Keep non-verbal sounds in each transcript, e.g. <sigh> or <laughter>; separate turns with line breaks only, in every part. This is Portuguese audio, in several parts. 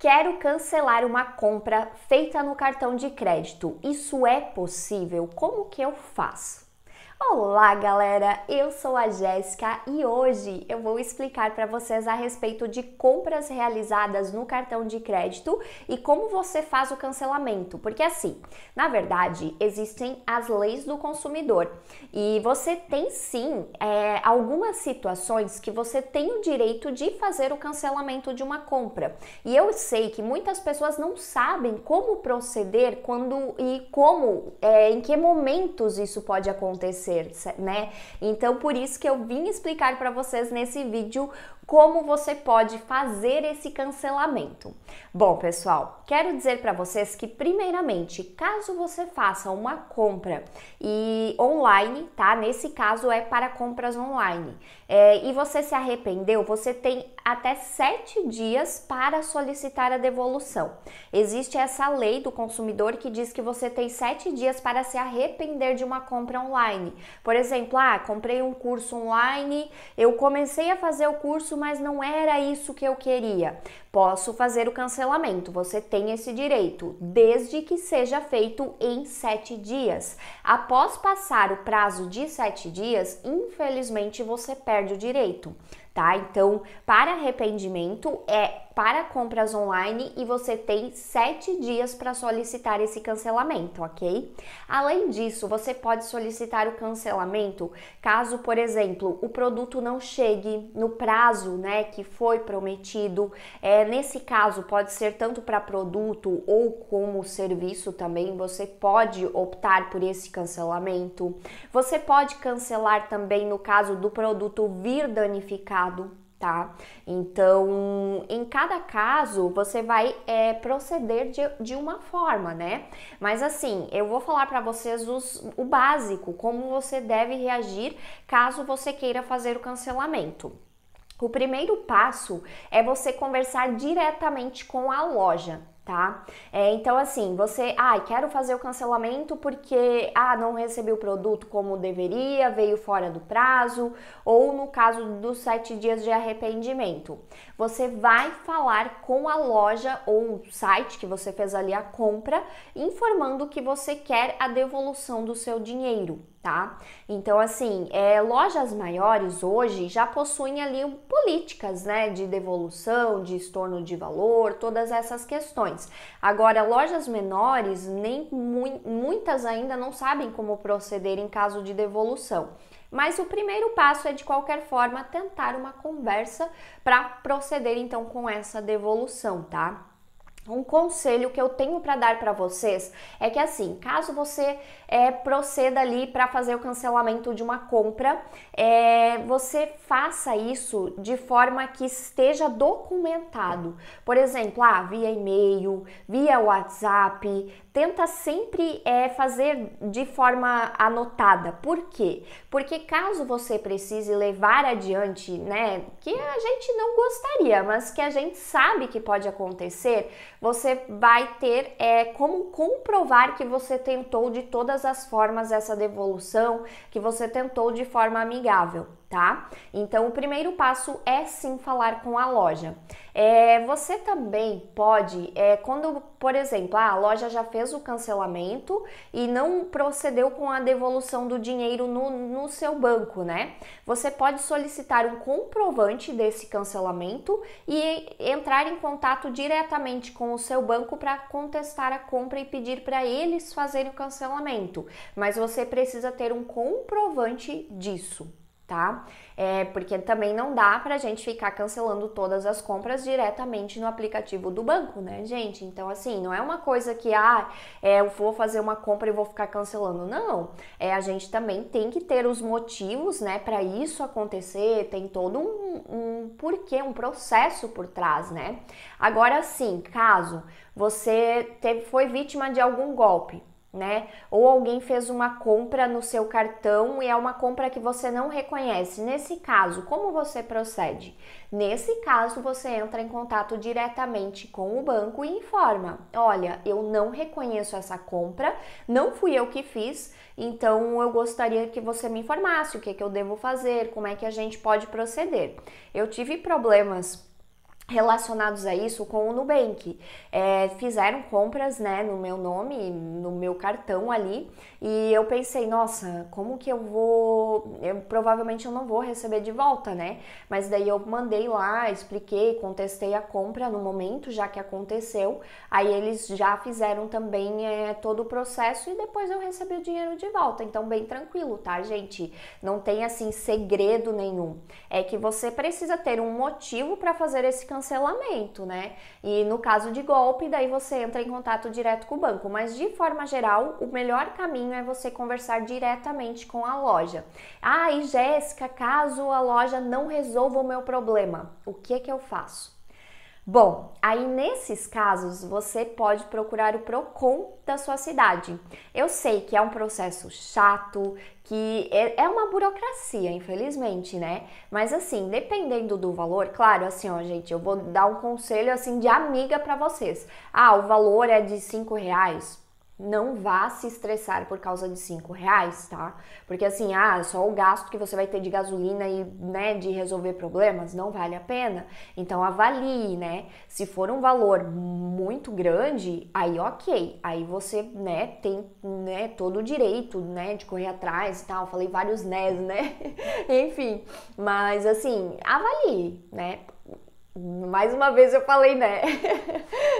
Quero cancelar uma compra feita no cartão de crédito. Isso é possível? Como que eu faço? Olá, galera! Eu sou a Jéssica e hoje eu vou explicar para vocês a respeito de compras realizadas no cartão de crédito e como você faz o cancelamento. Porque, assim, na verdade, existem as leis do consumidor e você tem sim é, algumas situações que você tem o direito de fazer o cancelamento de uma compra. E eu sei que muitas pessoas não sabem como proceder quando e como, é, em que momentos isso pode acontecer acontecer, né? Então por isso que eu vim explicar para vocês nesse vídeo como você pode fazer esse cancelamento. Bom, pessoal, quero dizer para vocês que primeiramente, caso você faça uma compra e online, tá? Nesse caso é para compras online é, e você se arrependeu, você tem até sete dias para solicitar a devolução. Existe essa lei do consumidor que diz que você tem sete dias para se arrepender de uma compra online. Por exemplo, ah, comprei um curso online, eu comecei a fazer o curso, mas não era isso que eu queria. Posso fazer o cancelamento, você tem esse direito, desde que seja feito em sete dias. Após passar o prazo de sete dias, infelizmente você perde o direito. Tá? Então, para arrependimento é para compras online e você tem sete dias para solicitar esse cancelamento, ok? Além disso, você pode solicitar o cancelamento caso, por exemplo, o produto não chegue no prazo, né, que foi prometido, é, é, nesse caso, pode ser tanto para produto ou como serviço também, você pode optar por esse cancelamento. Você pode cancelar também no caso do produto vir danificado, tá? Então, em cada caso, você vai é, proceder de, de uma forma, né? Mas assim, eu vou falar para vocês os, o básico, como você deve reagir caso você queira fazer o cancelamento. O primeiro passo é você conversar diretamente com a loja. Tá? É, então, assim, você, ah, quero fazer o cancelamento porque, ah, não recebi o produto como deveria, veio fora do prazo, ou no caso dos sete dias de arrependimento. Você vai falar com a loja ou o site que você fez ali a compra, informando que você quer a devolução do seu dinheiro, tá? Então, assim, é, lojas maiores hoje já possuem ali políticas, né, de devolução, de estorno de valor, todas essas questões. Agora, lojas menores, nem mu muitas ainda não sabem como proceder em caso de devolução. Mas o primeiro passo é, de qualquer forma, tentar uma conversa para proceder então com essa devolução, tá? Um conselho que eu tenho para dar para vocês é que assim, caso você é, proceda ali para fazer o cancelamento de uma compra, é, você faça isso de forma que esteja documentado. Por exemplo, ah, via e-mail, via WhatsApp, tenta sempre é, fazer de forma anotada. Por quê? Porque caso você precise levar adiante, né, que a gente não gostaria, mas que a gente sabe que pode acontecer, você vai ter é, como comprovar que você tentou de todas as formas essa devolução, que você tentou de forma amigável tá? Então, o primeiro passo é sim falar com a loja. É, você também pode, é, quando, por exemplo, ah, a loja já fez o cancelamento e não procedeu com a devolução do dinheiro no, no seu banco, né? Você pode solicitar um comprovante desse cancelamento e entrar em contato diretamente com o seu banco para contestar a compra e pedir para eles fazerem o cancelamento. Mas você precisa ter um comprovante disso tá? É porque também não dá pra gente ficar cancelando todas as compras diretamente no aplicativo do banco, né, gente? Então, assim, não é uma coisa que, ah, é, eu vou fazer uma compra e vou ficar cancelando. Não. É, a gente também tem que ter os motivos, né, para isso acontecer, tem todo um, um porquê, um processo por trás, né? Agora sim, caso você teve, foi vítima de algum golpe, né? Ou alguém fez uma compra no seu cartão e é uma compra que você não reconhece. Nesse caso, como você procede? Nesse caso, você entra em contato diretamente com o banco e informa: "Olha, eu não reconheço essa compra, não fui eu que fiz, então eu gostaria que você me informasse o que é que eu devo fazer, como é que a gente pode proceder". Eu tive problemas relacionados a isso com o Nubank. É, fizeram compras né, no meu nome, no meu cartão ali, e eu pensei, nossa, como que eu vou. Eu, provavelmente eu não vou receber de volta, né? Mas daí eu mandei lá, expliquei, contestei a compra no momento, já que aconteceu. Aí eles já fizeram também é, todo o processo e depois eu recebi o dinheiro de volta. Então, bem tranquilo, tá, gente? Não tem assim segredo nenhum. É que você precisa ter um motivo para fazer esse cancelamento cancelamento, né? E no caso de golpe, daí você entra em contato direto com o banco. Mas de forma geral, o melhor caminho é você conversar diretamente com a loja. Ah, e Jéssica, caso a loja não resolva o meu problema, o que é que eu faço? Bom, aí nesses casos você pode procurar o PROCON da sua cidade. Eu sei que é um processo chato, que é, é uma burocracia, infelizmente, né? Mas assim, dependendo do valor, claro, assim, ó, gente, eu vou dar um conselho assim de amiga para vocês. Ah, o valor é de 5 reais não vá se estressar por causa de cinco reais, tá? Porque assim, ah, é só o gasto que você vai ter de gasolina e, né, de resolver problemas não vale a pena. Então avalie, né? Se for um valor muito grande, aí ok, aí você, né, tem, né, todo o direito, né, de correr atrás e tal. falei vários nés, né? <laughs> Enfim, mas assim, avalie, né? Mais uma vez eu falei, né? <laughs>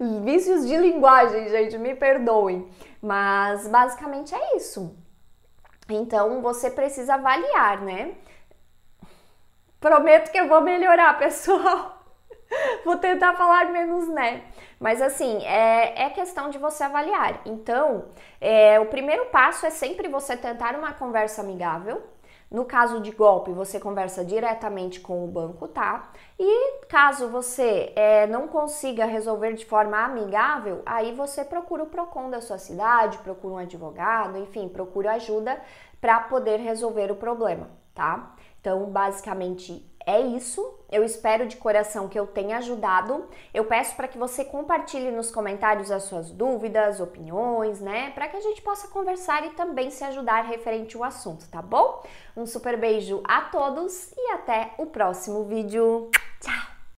Vícios de linguagem, gente, me perdoem. Mas basicamente é isso. Então você precisa avaliar, né? Prometo que eu vou melhorar, <laughs> pessoal. Vou tentar falar menos, né? Mas assim, é, é questão de você avaliar. Então, é, o primeiro passo é sempre você tentar uma conversa amigável, no caso de golpe, você conversa diretamente com o banco, tá? E caso você é, não consiga resolver de forma amigável, aí você procura o PROCON da sua cidade, procura um advogado, enfim, procura ajuda para poder resolver o problema, tá? Então, basicamente é isso. Eu espero de coração que eu tenha ajudado. Eu peço para que você compartilhe nos comentários as suas dúvidas, opiniões, né? Para que a gente possa conversar e também se ajudar referente ao assunto, tá bom? Um super beijo a todos e até o próximo vídeo. Tchau!